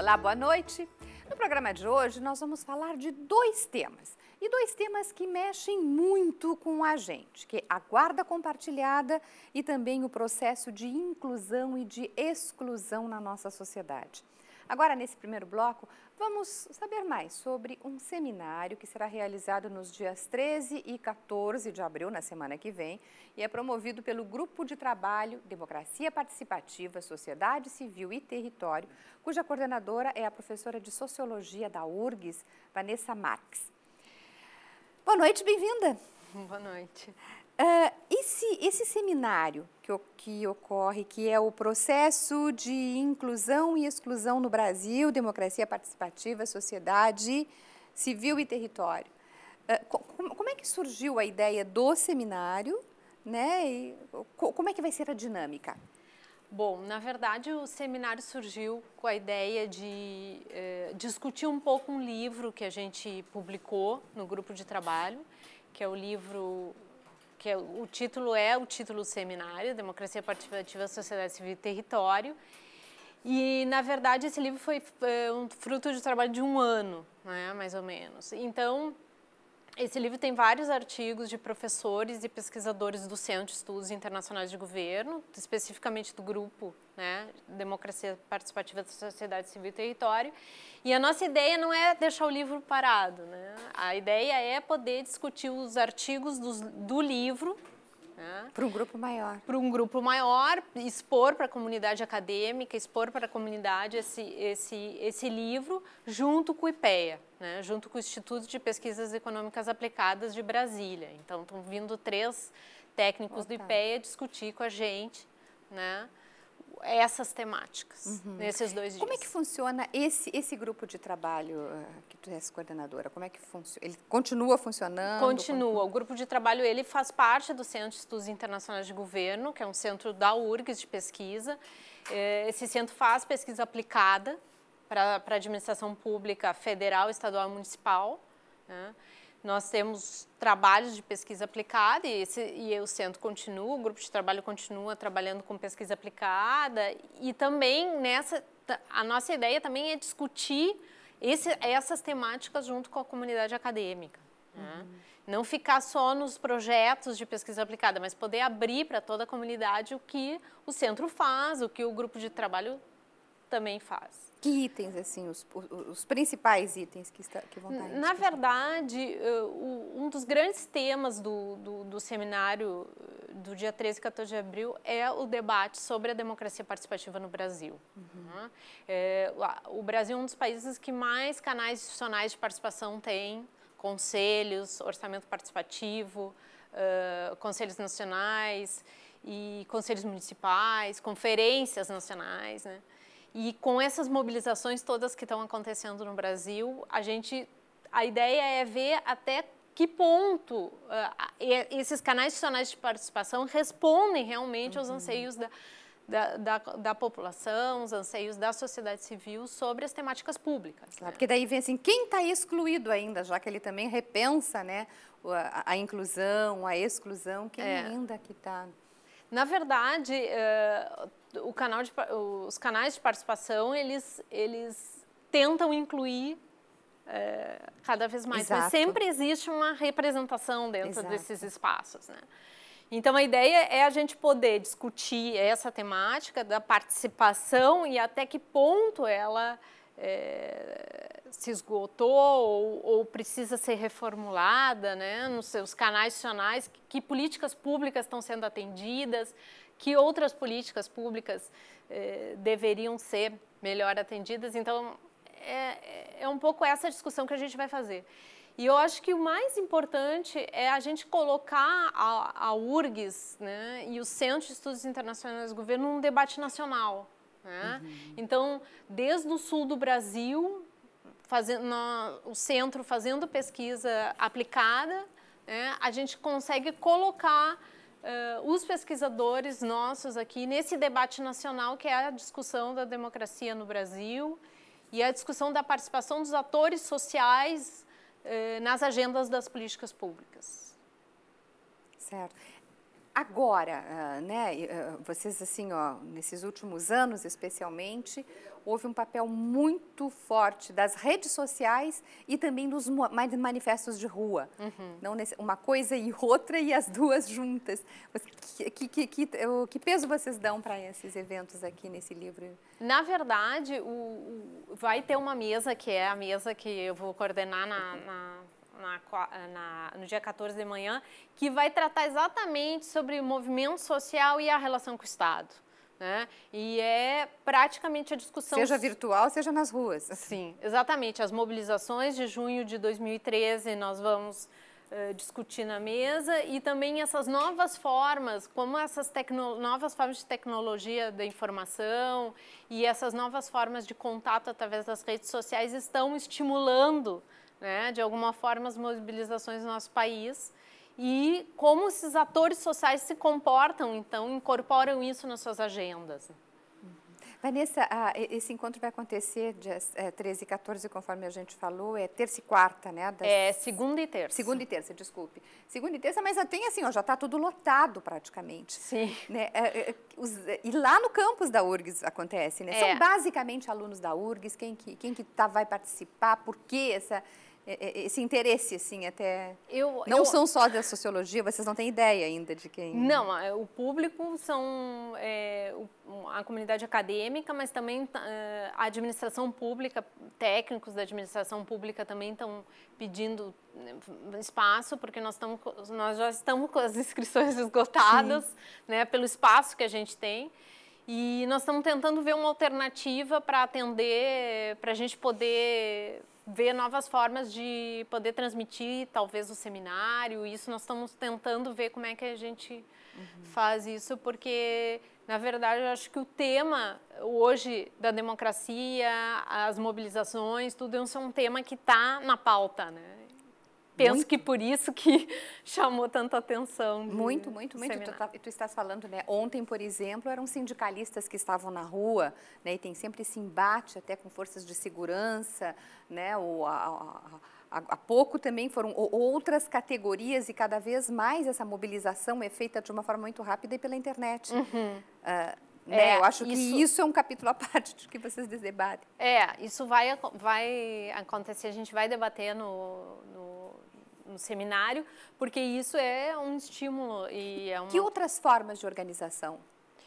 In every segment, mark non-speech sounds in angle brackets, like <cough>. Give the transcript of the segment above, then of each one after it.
Olá, boa noite. No programa de hoje, nós vamos falar de dois temas. E dois temas que mexem muito com a gente, que é a guarda compartilhada e também o processo de inclusão e de exclusão na nossa sociedade. Agora, nesse primeiro bloco, vamos saber mais sobre um seminário que será realizado nos dias 13 e 14 de abril, na semana que vem, e é promovido pelo Grupo de Trabalho Democracia Participativa, Sociedade Civil e Território, cuja coordenadora é a professora de Sociologia da URGS, Vanessa Marques. Boa noite, bem-vinda. Boa noite. Uh, e esse, esse seminário que, que ocorre, que é o processo de inclusão e exclusão no Brasil, democracia participativa, sociedade civil e território. Eh, como é que surgiu a ideia do seminário, né? E como é que vai ser a dinâmica? Bom, na verdade o seminário surgiu com a ideia de eh, discutir um pouco um livro que a gente publicou no grupo de trabalho, que é o livro que é o título é o título do seminário, Democracia Participativa, Sociedade Civil e Território. E, na verdade, esse livro foi eh, um fruto de trabalho de um ano, né, mais ou menos. Então, esse livro tem vários artigos de professores e pesquisadores do Centro de Estudos Internacionais de Governo, especificamente do grupo né, Democracia Participativa da Sociedade Civil e Território. E a nossa ideia não é deixar o livro parado, né? a ideia é poder discutir os artigos dos, do livro né? Para um grupo maior. Para um grupo maior, expor para a comunidade acadêmica, expor para a comunidade esse, esse, esse livro, junto com o IPEA, né? junto com o Instituto de Pesquisas Econômicas Aplicadas de Brasília. Então, estão vindo três técnicos do IPEA discutir com a gente, né? essas temáticas uhum. nesses dois dias. Como é que funciona esse, esse grupo de trabalho eh, que tu és coordenadora? Como é que funciona? Ele continua funcionando? Continua. O grupo de trabalho ele faz parte do Centro de Estudos Internacionais de Governo, que é um centro da URGS de pesquisa. Eh, esse centro faz pesquisa aplicada para a administração pública federal, estadual e municipal. Né? Nós temos trabalhos de pesquisa aplicada e, esse, e o centro continua, o grupo de trabalho continua trabalhando com pesquisa aplicada e também nessa a nossa ideia também é discutir esse, essas temáticas junto com a comunidade acadêmica. Né? Uhum. Não ficar só nos projetos de pesquisa aplicada, mas poder abrir para toda a comunidade o que o centro faz, o que o grupo de trabalho também faz. Que itens, assim, os, os principais itens que, está, que vão estar? Na verdade, um dos grandes temas do, do, do, seminário eh, do dia 13 e 14 de abril é o debate sobre a democracia participativa no Brasil. Uhum. É, o Brasil é um dos países que mais canais institucionais de participação tem, conselhos, orçamento participativo, uh, conselhos nacionais e conselhos municipais, conferências nacionais, né? E com essas mobilizações todas que estão acontecendo no Brasil, a gente a ideia é ver até que ponto uh, esses canais institucionais de participação respondem realmente uhum. aos anseios da, da, da, da, população, os anseios da sociedade civil sobre as temáticas públicas. Claro, né? Porque daí vem assim, quem está excluído ainda, já que ele também repensa né, a, a inclusão, a exclusão, quem é. ainda que está na verdade, uh, canal de, os canais de participação, eles, eles tentam incluir uh, cada vez mais, Exato. mas sempre existe uma representação dentro Exato. desses espaços, né? Então, a ideia é a gente poder discutir essa temática da participação e até que ponto ela é, se esgotou ou, ou, precisa ser reformulada, né, nos seus canais nacionais, que, que políticas públicas estão sendo atendidas, que outras políticas públicas eh, deveriam ser melhor atendidas. Então, é, é um pouco essa discussão que a gente vai fazer. E eu acho que o mais importante é a gente colocar a, a URGS né, e o Centro de Estudos Internacionais do Governo num debate nacional, né? Uhum. Então, desde o sul do Brasil, fazendo, no, o centro fazendo pesquisa aplicada, né, a gente consegue colocar uh, os pesquisadores nossos aqui nesse debate nacional que é a discussão da democracia no Brasil e a discussão da participação dos atores sociais uh, nas agendas das políticas públicas. Certo. Agora, ah, né, ah, vocês assim, ó, nesses últimos anos especialmente, houve um papel muito forte das redes sociais e também dos manifestos de rua. Uhum. Não uma coisa e outra e as duas juntas. Que, que, que, que peso vocês dão para esses eventos aqui nesse livro? Na verdade, o, o, vai ter uma mesa que é a mesa que eu vou coordenar na, na na, eh, na, no dia 14 de manhã, que vai tratar exatamente sobre o movimento social e a relação com o Estado. Né? E é praticamente a discussão. Seja virtual, seja nas ruas. Sim, exatamente. As mobilizações de junho de 2013 nós vamos eh, discutir na mesa e também essas novas formas, como essas tecno... novas formas de tecnologia da informação e essas novas formas de contato através das redes sociais estão estimulando né? de alguma forma, as mobilizações no nosso país e como esses atores sociais se comportam, então, incorporam isso nas suas agendas. Vanessa, esse encontro vai acontecer dias 13 é, e 14, conforme a gente falou, é terça e quarta, né? Das... É, segunda e terça. Segunda e terça, desculpe. Segunda e terça, mas tem assim, ó, já está tudo lotado praticamente. Sim. Né? É, é, e lá no campus da URGS acontece, né? São basicamente alunos da URGS, quem que, quem que tá, vai participar, por que essa é, é, esse interesse, assim, até... Eu, não eu... são só da sociologia, vocês não têm ideia ainda de quem... Não, o público são é, a comunidade acadêmica, mas também tá, é, a administração pública, técnicos da administração pública também estão pedindo né, espaço, porque nós, estamos, nós já estamos com as inscrições esgotadas, né, pelo espaço que a gente tem. E nós estamos tentando ver uma alternativa para atender, para a gente poder ver novas formas de poder transmitir, talvez o seminário. Isso nós estamos tentando ver como é que a gente uhum. faz isso, porque na verdade eu acho que o tema hoje da democracia, as mobilizações, tudo isso é um tema que está na pauta, né? Penso muito. que por isso que <laughs> chamou tanta atenção. Muito, muito, muito. Tu, tá, tu, estás falando, né? Ontem, por exemplo, eram sindicalistas que estavam na rua, né? E tem sempre esse embate até com forças de segurança, né? Ou a, a, Há pouco também foram outras categorias e cada vez mais essa mobilização é feita de uma forma muito rápida e pela internet. Uhum. Uh, né? É, Eu acho que isso, é um capítulo à <laughs> parte de que vocês debatem. É, isso vai, vai acontecer, a gente vai debater no, no no seminário, porque isso é um estímulo e é uma... Que outras formas de organização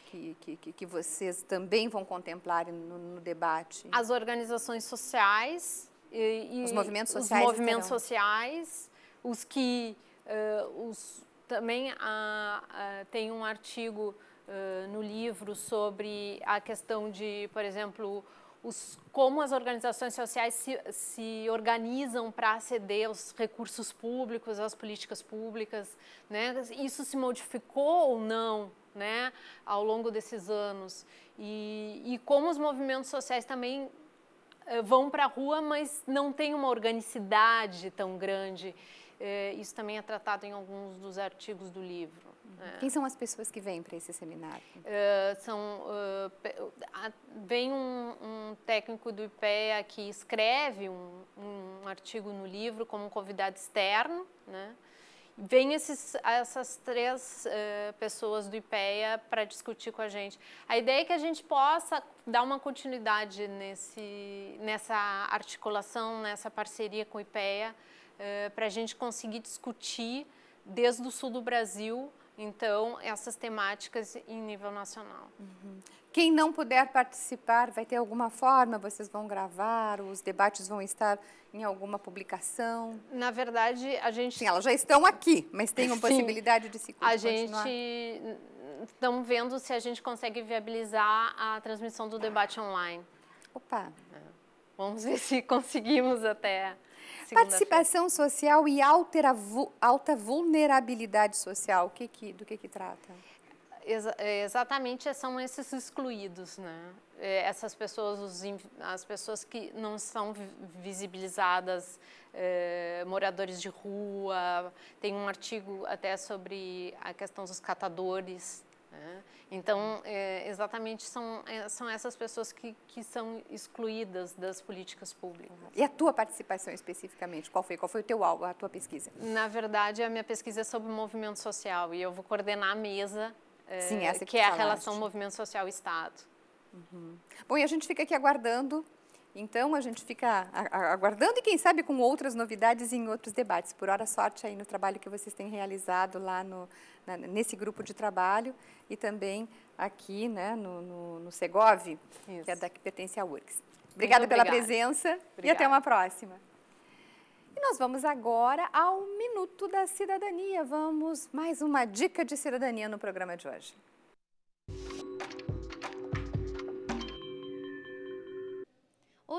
que, que, que, vocês também vão contemplar no, no debate? As organizações sociais. E, e os movimentos sociais. Os movimentos terão. sociais, os que uh, os, também uh, uh, tem um artigo eh, no livro sobre a questão de, por exemplo, os, como as organizações sociais se, se organizam para aceder aos recursos públicos, às políticas públicas, né? Isso se modificou ou não, né? Ao longo desses anos e, e como os movimentos sociais também eh, vão para a rua, mas não tem uma organicidade tão grande. Eh, isso também é tratado em alguns dos artigos do livro. É. Quem são as pessoas que vêm para esse seminário? Uh, são, uh, vem um, um, técnico do IPEA que escreve um, um artigo no livro como um convidado externo, né? vem esses, essas três uh, pessoas do IPEA para discutir com a gente. A ideia é que a gente possa dar uma continuidade nesse, nessa articulação, nessa parceria com o IPEA, uh, para a eh, gente conseguir discutir desde o sul do Brasil então, essas temáticas em nível nacional. Uhum. Quem não puder participar, vai ter alguma forma? Vocês vão gravar? Os debates vão estar em alguma publicação? Na verdade, a gente... Sim, elas já estão aqui, mas tem uma possibilidade de se continuar. A gente... Estamos vendo se a gente consegue viabilizar a transmissão do debate online. Opa! É. Vamos ver <laughs> se conseguimos até Participação social e altera, alta vulnerabilidade social, que que, do que, que trata? É, exatamente, é, são esses excluídos, né? É, essas pessoas, os, as pessoas que não são visibilizadas, moradores de rua, tem um artigo até sobre a questão dos catadores, né? Então, é, exatamente são, é, são essas pessoas que, que são excluídas das políticas públicas. E a tua participação especificamente, qual foi? Qual foi o teu alvo, a tua pesquisa? Na verdade, a minha pesquisa é sobre movimento social e eu vou coordenar a mesa, é, Sim, que, que, é a falaste. relação movimento social-Estado. Uhum. Bom, e a gente fica aqui aguardando então, a gente fica aguardando e, quem sabe, com outras novidades em outros debates. Por hora, sorte aí no trabalho que vocês têm realizado lá no, na, nesse grupo de trabalho e também aqui né, no, no, no Segov, Isso. que é da que pertence à URGS. Obrigada pela presença obrigada. e até uma próxima. E nós vamos agora ao Minuto da Cidadania. Vamos mais uma dica de cidadania no programa de hoje.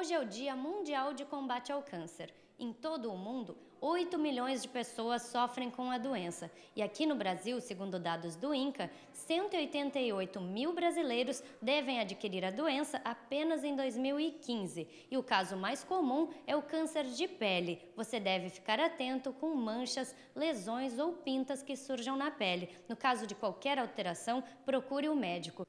Hoje é o Dia Mundial de Combate ao Câncer. Em todo o mundo, 8 milhões de pessoas sofrem com a doença. E aqui no Brasil, segundo dados do INCA, 188 mil brasileiros devem adquirir a doença apenas em 2015. E o caso mais comum é o câncer de pele. Você deve ficar atento com manchas, lesões ou pintas que surjam na pele. No caso de qualquer alteração, procure o um médico.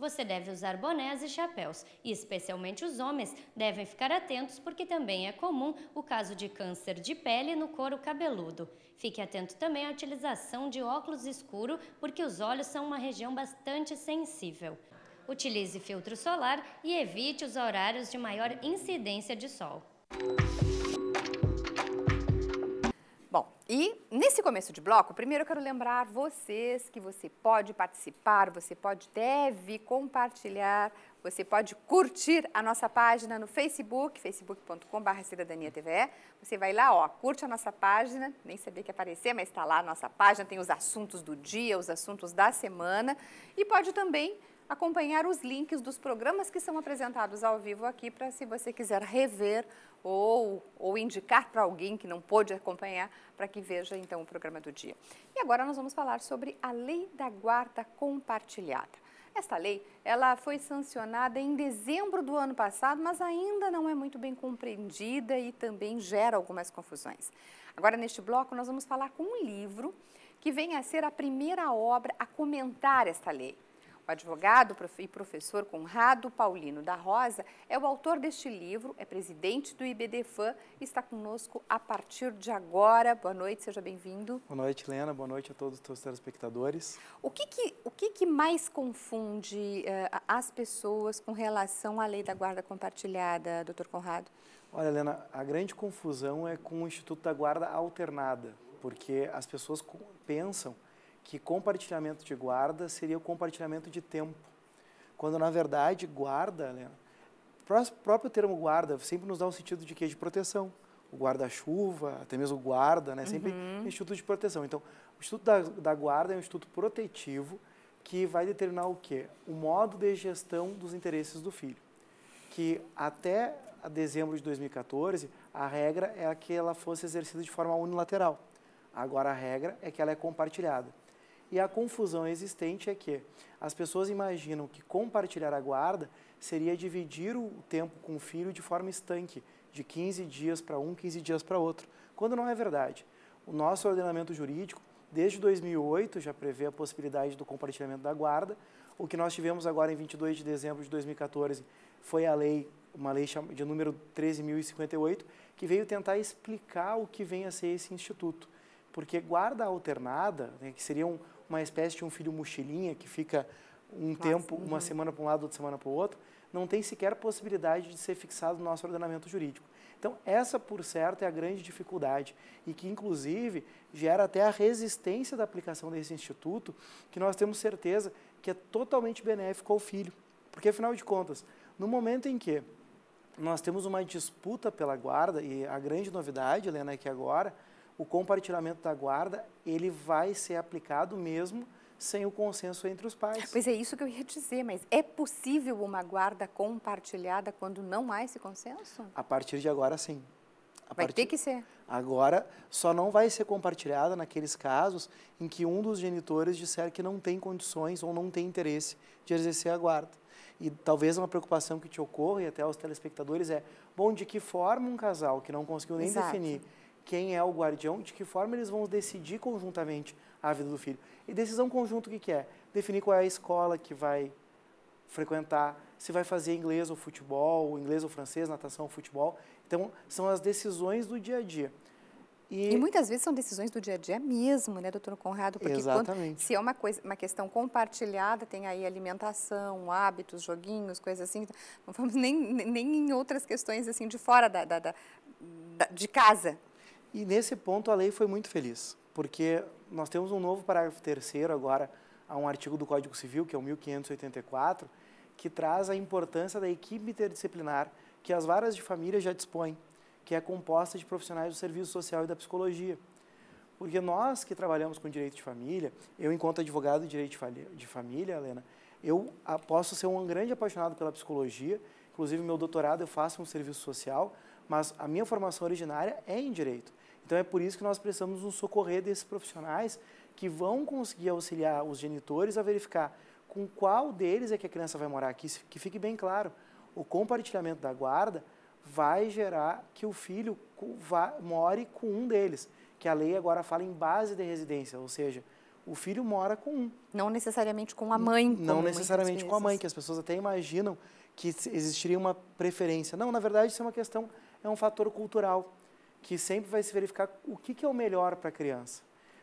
Você deve usar bonés e chapéus, e especialmente os homens devem ficar atentos porque também é comum o caso de câncer de pele no couro cabeludo. Fique atento também à utilização de óculos escuro, porque os olhos são uma região bastante sensível. Utilize filtro solar e evite os horários de maior incidência de sol. E nesse começo de bloco, primeiro eu quero lembrar vocês que você pode participar, você pode, deve compartilhar, você pode curtir a nossa página no Facebook, facebook.com.br cidadaniatve. Você vai lá, ó, curte a nossa página, nem sabia que ia aparecer, mas está lá a nossa página, tem os assuntos do dia, os assuntos da semana e pode também acompanhar os links dos programas que são apresentados ao vivo aqui para se você quiser rever ou, ou indicar para alguém que não pôde acompanhar para que veja então o programa do dia. E agora nós vamos falar sobre a Lei da Guarda Compartilhada. Esta lei, ela foi sancionada em dezembro do ano passado, mas ainda não é muito bem compreendida e também gera algumas confusões. Agora, neste bloco, nós vamos falar com um livro que vem a ser a primeira obra a comentar esta lei advogado e professor Conrado Paulino da Rosa é o autor deste livro, é presidente do IBDFAN e está conosco a partir de agora. Boa noite, seja bem-vindo. Boa noite, Lena. Boa noite a todos os telespectadores. O que, que o que, que, mais confunde uh, as pessoas com relação à lei da guarda compartilhada, doutor Conrado? Olha, Helena, a grande confusão é com o Instituto da Guarda Alternada, porque as pessoas pensam que compartilhamento de guarda seria o compartilhamento de tempo. Quando, na verdade, guarda, né, o próprio termo guarda sempre nos dá o sentido de que de proteção. O guarda-chuva, até mesmo guarda, né, sempre uhum. instituto de proteção. Então, o Instituto da, da Guarda é um instituto protetivo que vai determinar o quê? O modo de gestão dos interesses do filho. Que até dezembro de 2014, a regra é que ela fosse exercida de forma unilateral. Agora a regra é que ela é compartilhada. E a confusão existente é que as pessoas imaginam que compartilhar a guarda seria dividir o tempo com o filho de forma estanque, de 15 dias para um, 15 dias para outro, quando não é verdade. O nosso ordenamento jurídico, desde 2008, já prevê a possibilidade do compartilhamento da guarda. O que nós tivemos agora em 22 de dezembro de 2014 foi a lei, uma lei de número 13.058, que veio tentar explicar o que vem a ser esse instituto. Porque guarda alternada, né, que seria um, uma espécie de um filho mochilinha que fica um tempo, uhum. uma semana para um lado, outra semana para o outro, não tem sequer possibilidade de ser fixado no nosso ordenamento jurídico. Então, essa, por certo, é a grande dificuldade e que, inclusive, gera até a resistência da aplicação desse instituto, que nós temos certeza que é totalmente benéfico ao filho. Porque, afinal de contas, no momento em que nós temos uma disputa pela guarda, e a grande novidade, Helena, é que agora o compartilhamento da guarda ele vai ser aplicado mesmo sem o consenso entre os pais. Pois é isso que eu ia dizer, mas é possível uma guarda compartilhada quando não há esse consenso? A partir de agora, sim. A vai partir... ter que ser. Agora, só não vai ser compartilhada naqueles casos em que um dos genitores disser que não tem condições ou não tem interesse de exercer a guarda. E talvez uma preocupação que te ocorra e até aos telespectadores é, bom, de que forma um casal que não conseguiu nem Exato. definir quem é o guardião, de que forma eles vão decidir conjuntamente a vida do filho. E decisão conjunta o que, que é? Definir qual é a escola que vai frequentar, se vai fazer inglês ou futebol, inglês ou francês, natação ou futebol. Então, são as decisões do dia a dia. E, e, muitas vezes são decisões do dia a dia mesmo, né, doutor Conrado? Porque Exatamente. Quando, se é uma, coisa, uma questão compartilhada, tem aí alimentação, hábitos, joguinhos, coisas assim. Não vamos nem, nem em outras questões assim de fora da, da, da de casa, e nesse ponto a lei foi muito feliz, porque nós temos um novo parágrafo terceiro agora a um artigo do Código Civil, que é o 1584, que traz a importância da equipe interdisciplinar que as varas de família já dispõem, que é composta de profissionais do serviço social e da psicologia. Porque nós que trabalhamos com direito de família, eu enquanto advogado de direito de família, Helena, eu ah, posso ser um grande apaixonado pela psicologia, inclusive meu doutorado eu faço um serviço social, mas a minha formação originária é em direito. Então é por isso que nós precisamos nos socorrer desses profissionais que vão conseguir auxiliar os genitores a verificar com qual deles é que a criança vai morar aqui, que fique bem claro. O compartilhamento da guarda vai gerar que o filho vá, more com um deles, que a lei agora fala em base de residência, ou seja, o filho mora com um. Não necessariamente com a mãe. Não necessariamente com a mãe, que as pessoas até imaginam que existiria uma preferência. Não, na verdade isso é uma questão, é um fator cultural que sempre vai se verificar o que, que é o melhor para a criança.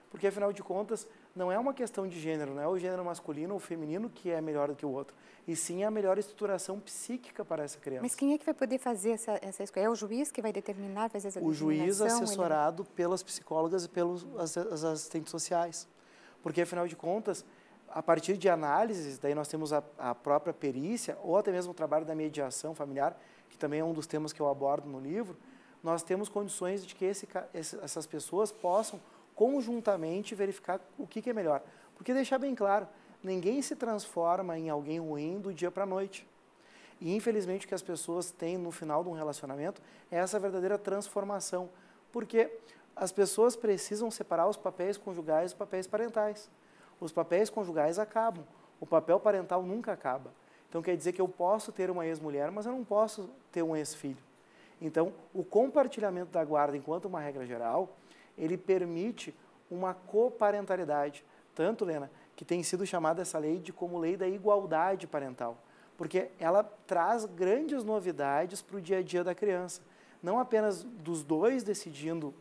Porque, afinal de contas, não é uma questão de gênero, não é o gênero masculino ou feminino que é melhor do que o outro, e sim a melhor estruturação psíquica para essa criança. Mas quem é que vai poder fazer essa, essa escolha? É o juiz que vai determinar, fazer essa O juiz assessorado ele... pelas psicólogas e pelos as, as assistentes sociais. Porque, afinal de contas, a partir de análises, daí nós temos a, a própria perícia, ou até mesmo o trabalho da mediação familiar, que também é um dos temas que eu abordo no livro, nós temos condições de que esse, essas pessoas possam conjuntamente verificar o que, que é melhor. Porque deixar bem claro, ninguém se transforma em alguém ruim do dia para a noite. E infelizmente o que as pessoas têm no final de um relacionamento é essa verdadeira transformação. Porque as pessoas precisam separar os papéis conjugais dos papéis parentais. Os papéis conjugais acabam, o papel parental nunca acaba. Então quer dizer que eu posso ter uma ex-mulher, mas eu não posso ter um ex-filho. Então, o compartilhamento da guarda, enquanto uma regra geral, ele permite uma coparentalidade. Tanto, Lena, que tem sido chamada essa lei de como lei da igualdade parental, porque ela traz grandes novidades para o dia a dia da criança. Não apenas dos dois decidindo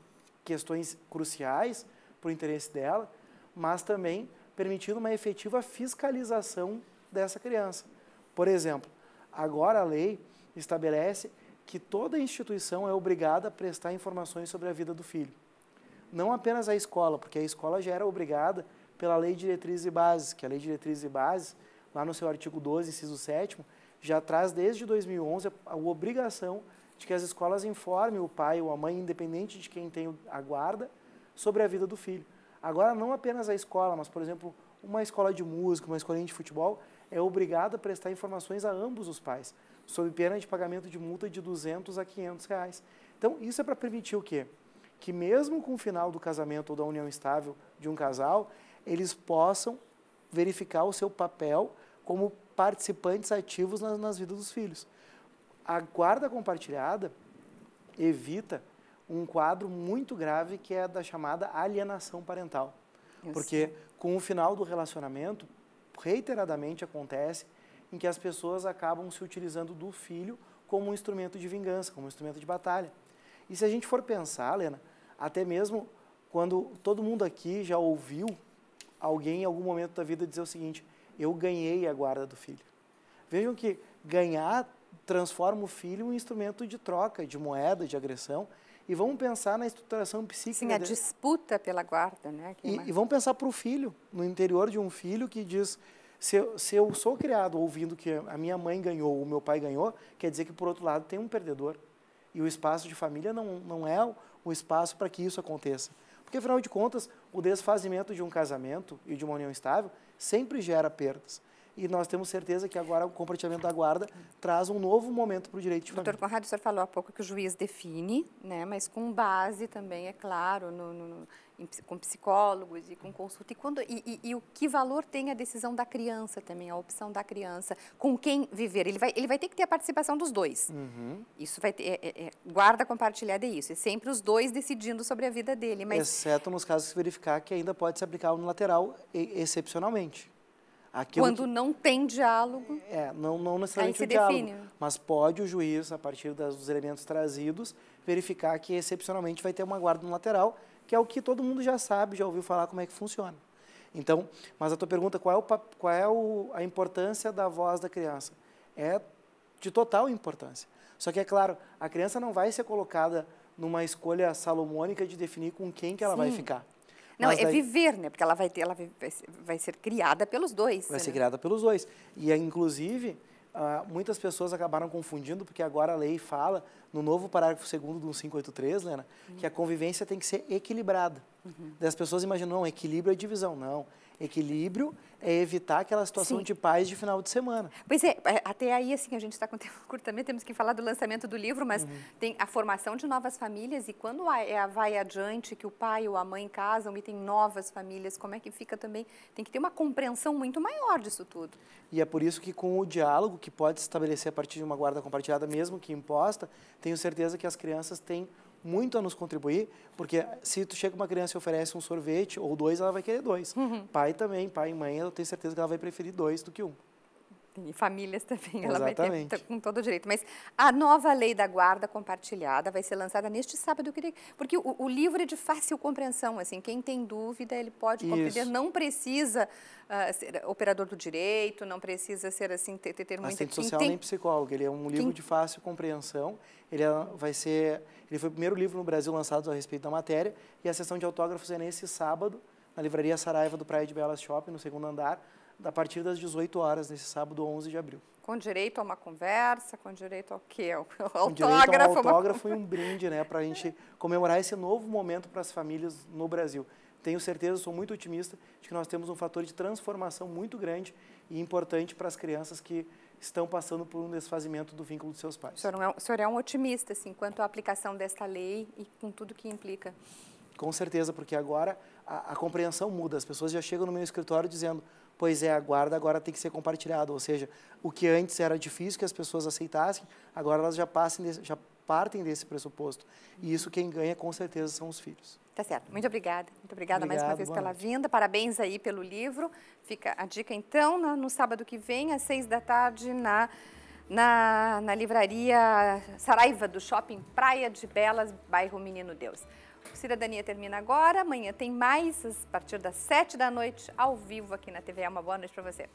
questões cruciais para o interesse dela, mas também permitindo uma efetiva fiscalização dessa criança. Por exemplo, agora a lei estabelece que toda instituição é obrigada a prestar informações sobre a vida do filho. Não apenas a escola, porque a escola já era obrigada pela Lei de Diretriz e Bases, que a Lei de Diretriz e Bases, lá no seu artigo 12, inciso 7 já traz desde 2011 a, a obrigação de que as escolas informem o pai ou a mãe, independente de quem tem a guarda, sobre a vida do filho. Agora, não apenas a escola, mas, por exemplo, uma escola de música, uma escolinha de futebol, é obrigada a prestar informações a ambos os pais sob pena de pagamento de multa de 200 a 500 reais. Então, isso é para permitir o quê? Que mesmo com o final do casamento ou da união estável de um casal, eles possam verificar o seu papel como participantes ativos nas, nas vidas dos filhos. A guarda compartilhada evita um quadro muito grave que é da chamada alienação parental. Eu Porque com o final do relacionamento, reiteradamente acontece em que as pessoas acabam se utilizando do filho como um instrumento de vingança, como um instrumento de batalha. E se a gente for pensar, Lena, até mesmo quando todo mundo aqui já ouviu alguém em algum momento da vida dizer o seguinte: eu ganhei a guarda do filho. Vejam que ganhar transforma o filho em um instrumento de troca, de moeda, de agressão. E vamos pensar na estruturação psíquica. Sim, a dele. disputa pela guarda, né? E, é e vamos pensar para o filho, no interior de um filho que diz: se eu, se eu sou criado ouvindo que a minha mãe ganhou, o meu pai ganhou, quer dizer que, por outro lado, tem um perdedor. E o espaço de família não, não é o espaço para que isso aconteça. Porque, afinal de contas, o desfazimento de um casamento e de uma união estável sempre gera perdas e nós temos certeza que agora o compartilhamento da guarda traz um novo momento para o direito de família. Doutor Conrado, o senhor falou há pouco que o juiz define, né, mas com base também, é claro, no, no, em, com psicólogos e com consulta. E, quando, e, e, e, o que valor tem a decisão da criança também, a opção da criança, com quem viver? Ele vai, ele vai ter que ter a participação dos dois. Uhum. Isso vai ter, é, é, é guarda compartilhada é isso, é sempre os dois decidindo sobre a vida dele. Mas... Exceto nos casos que verificar que ainda pode se aplicar unilateral, excepcionalmente. Quando que, não tem diálogo. É, não, não necessariamente o diálogo. Define. Mas pode o juiz, a partir dos elementos trazidos, verificar que excepcionalmente vai ter uma guarda no lateral, que é o que todo mundo já sabe, já ouviu falar como é que funciona. Então, mas a tua pergunta, qual é, o, qual é o, a importância da voz da criança? É de total importância. Só que, é claro, a criança não vai ser colocada numa escolha salomônica de definir com quem que ela Sim. vai ficar. Não, Mas é daí... viver, né? Porque ela vai ter, ela vai ser criada pelos dois. Vai né? ser criada pelos dois. E, inclusive, Uh, muitas pessoas acabaram confundindo, porque agora a lei fala, no novo parágrafo 2 do 583, Lena, uhum. que a convivência tem que ser equilibrada. Uhum. pessoas imaginam, não, equilíbrio é divisão. Não, Equilíbrio é evitar aquela situação Sim. de paz de final de semana. Pois é, é até aí, assim, a gente está com <laughs> tempo curto também, temos que falar do lançamento do livro, mas uhum. tem a formação de novas famílias e quando é a vai adiante, que o pai ou a mãe casam e tem novas famílias, como é que fica também? Tem que ter uma compreensão muito maior disso tudo. E é por isso que com o diálogo, que pode se estabelecer a partir de uma guarda compartilhada, mesmo que imposta, tenho certeza que as crianças têm muito a nos contribuir, porque se tu chega uma criança e oferece um sorvete ou dois, ela vai querer dois. Uhum. Pai também, pai e mãe, eu tenho certeza que ela vai preferir dois do que um e famílias <laughs> também, ela Exatamente. vai ter com todo o direito. Mas a nova lei da guarda compartilhada vai ser lançada neste sábado, porque o, o, livro é de fácil compreensão, assim, quem tem dúvida, ele pode compreender, Isso. não precisa uh, ser operador do direito, não precisa ser assim, ter, ter muito... Assistente social tem... nem psicólogo, ele é um livro quem... de fácil compreensão, ele é, vai ser, ele foi o primeiro livro no Brasil lançado a respeito da matéria, e a sessão de autógrafos é nesse sábado, na Livraria Saraiva do Praia de Belas Shopping, no segundo andar, a partir das 18 horas, nesse sábado 11 de abril. Com direito a uma conversa, com direito ao quê? Ao autógrafo? Com direito a um autógrafo uma... e um brinde, né? Para a gente comemorar esse novo momento para as famílias no Brasil. Tenho certeza, sou muito otimista, de que nós temos um fator de transformação muito grande e importante para as crianças que estão passando por um desfazimento do vínculo dos seus pais. O senhor, é, o senhor é um otimista, assim, quanto à aplicação desta lei e com tudo que implica? Com certeza, porque agora a, a, compreensão muda. As pessoas já chegam no meu escritório dizendo: pois é, a guarda agora tem que ser compartilhada. Ou seja, o que antes era difícil que as pessoas aceitassem, agora elas já, passem já partem desse pressuposto. E isso quem ganha, com certeza, são os filhos. Tá certo. Muito obrigada. Muito obrigada Obrigado, mais uma vez pela noite. vinda. Parabéns aí pelo livro. Fica a dica, então, no, no sábado que vem, às seis da tarde, na na, na livraria Saraiva do Shopping Praia de Belas, bairro Menino Deus. Político Cidadania termina agora. Amanhã tem mais, a partir das 7 da noite, ao vivo aqui na TV. Uma boa noite para você.